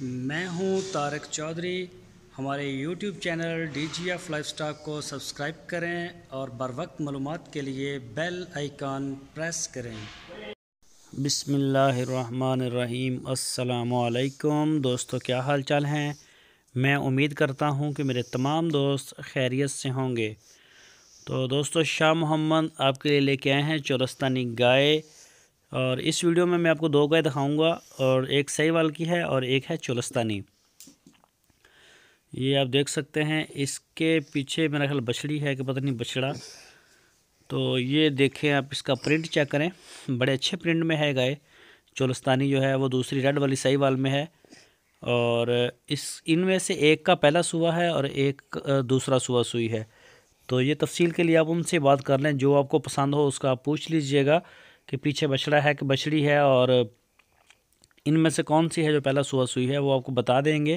میں ہوں تارک چودھری ہمارے YouTube channel D G F life stock کو سبسکرائب کریں اور بروقت معلومات کے لیے بیل آئیکن پریس کریں بسم اللہ الرحمن الرحیم السلام علیکم دوستو کیا حال چال ہیں میں امید کرتا ہوں کہ میرے تمام دوست خیریت سے ہوں گے تو دوستو شاہ محمد آپ کے لیے لے کے آئے ہیں چورستانی گائے اور اس ویڈیو میں میں آپ کو دو گائے دکھاؤں گا اور ایک صحیح وال کی ہے اور ایک ہے چولستانی یہ آپ دیکھ سکتے ہیں اس کے پیچھے میرا خیال بچڑی ہے کہ پتہ نہیں بچڑا تو یہ دیکھیں آپ اس کا پرنٹ چیک کریں بڑے اچھے پرنٹ میں ہے گائے چولستانی جو ہے وہ دوسری ریڈ والی صحیح وال میں ہے اور اس ان میں سے ایک کا پہلا سوا ہے اور ایک دوسرا سوا سوئی ہے تو یہ تفصیل کے لیے آپ ان سے بات کر لیں جو آپ کو پسند ہو اس کا آپ پوچھ لیجیے گا کہ پیچھے بچڑا ہے کہ بچڑی ہے اور ان میں سے کون سی ہے جو پہلا سوہ سوئی ہے وہ آپ کو بتا دیں گے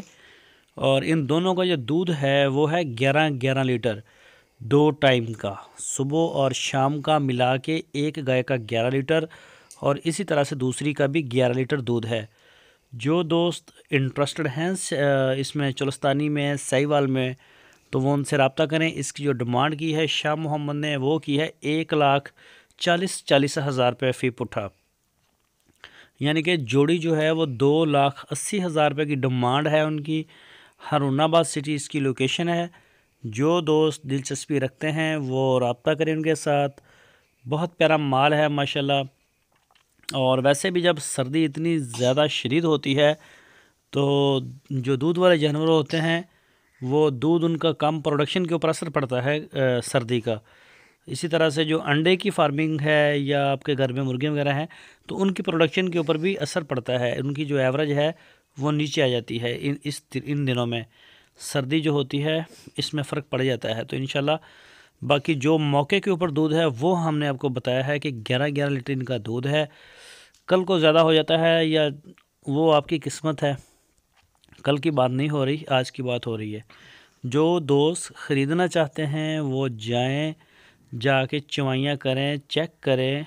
اور ان دونوں کا جو دودھ ہے وہ ہے گیارہ گیارہ لیٹر دو ٹائم کا صبح اور شام کا ملا کے ایک گائے کا گیارہ لیٹر اور اسی طرح سے دوسری کا بھی گیارہ لیٹر دودھ ہے جو دوست انٹرسٹڈ ہیں اس میں چلستانی میں سائیوال وال میں تو وہ ان سے رابطہ کریں اس کی جو ڈیمانڈ کی ہے شاہ محمد نے وہ کی ہے ایک لاکھ چالیس چالیس ہزار روپے فی پٹھا یعنی کہ جوڑی جو ہے وہ دو لاکھ اسی ہزار روپے کی ڈیمانڈ ہے ان کی ہرون آباد سٹی اس کی لوکیشن ہے جو دوست دلچسپی رکھتے ہیں وہ رابطہ کریں ان کے ساتھ بہت پیارا مال ہے ماشاءاللہ اور ویسے بھی جب سردی اتنی زیادہ شدید ہوتی ہے تو جو دودھ والے جانور ہوتے ہیں وہ دودھ ان کا کم پروڈکشن کے اوپر اثر پڑتا ہے سردی کا اسی طرح سے جو انڈے کی فارمنگ ہے یا آپ کے گھر میں مرغی وغیرہ ہیں تو ان کی پروڈکشن کے اوپر بھی اثر پڑتا ہے ان کی جو ایوریج ہے وہ نیچے آ جاتی ہے ان اس ان دنوں میں سردی جو ہوتی ہے اس میں فرق پڑ جاتا ہے تو انشاءاللہ باقی جو موقع کے اوپر دودھ ہے وہ ہم نے آپ کو بتایا ہے کہ گیارہ گیارہ لیٹر ان کا دودھ ہے کل کو زیادہ ہو جاتا ہے یا وہ آپ کی قسمت ہے کل کی بات نہیں ہو رہی آج کی بات ہو رہی ہے جو دوست خریدنا چاہتے ہیں وہ جائیں جا کے چوائیاں کریں چیک کریں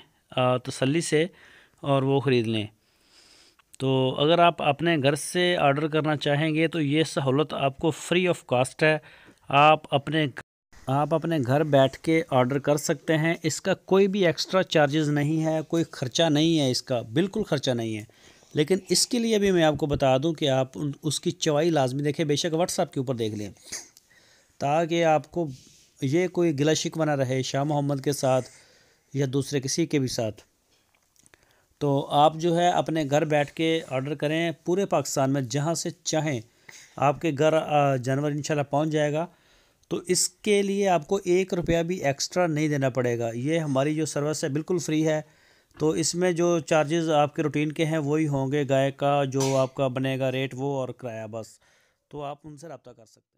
تسلی سے اور وہ خرید لیں تو اگر آپ اپنے گھر سے آرڈر کرنا چاہیں گے تو یہ سہولت آپ کو فری آف کاسٹ ہے آپ اپنے آپ اپنے گھر بیٹھ کے آرڈر کر سکتے ہیں اس کا کوئی بھی ایکسٹرا چارجز نہیں ہے کوئی خرچہ نہیں ہے اس کا بالکل خرچہ نہیں ہے لیکن اس کے لیے بھی میں آپ کو بتا دوں کہ آپ اس کی چوائی لازمی دیکھیں بے شک واٹس ایپ کے اوپر دیکھ لیں تاکہ آپ کو یہ کوئی گلا شکوہ نہ رہے شاہ محمد کے ساتھ یا دوسرے کسی کے بھی ساتھ تو آپ جو ہے اپنے گھر بیٹھ کے آرڈر کریں پورے پاکستان میں جہاں سے چاہیں آپ کے گھر جانور انشاءاللہ پہنچ جائے گا تو اس کے لیے آپ کو ایک روپیہ بھی ایکسٹرا نہیں دینا پڑے گا یہ ہماری جو سروس ہے بالکل فری ہے تو اس میں جو چارجز آپ کے روٹین کے ہیں وہی ہوں گے گائے کا جو آپ کا بنے گا ریٹ وہ اور کرایہ بس تو آپ ان سے رابطہ کر سکتے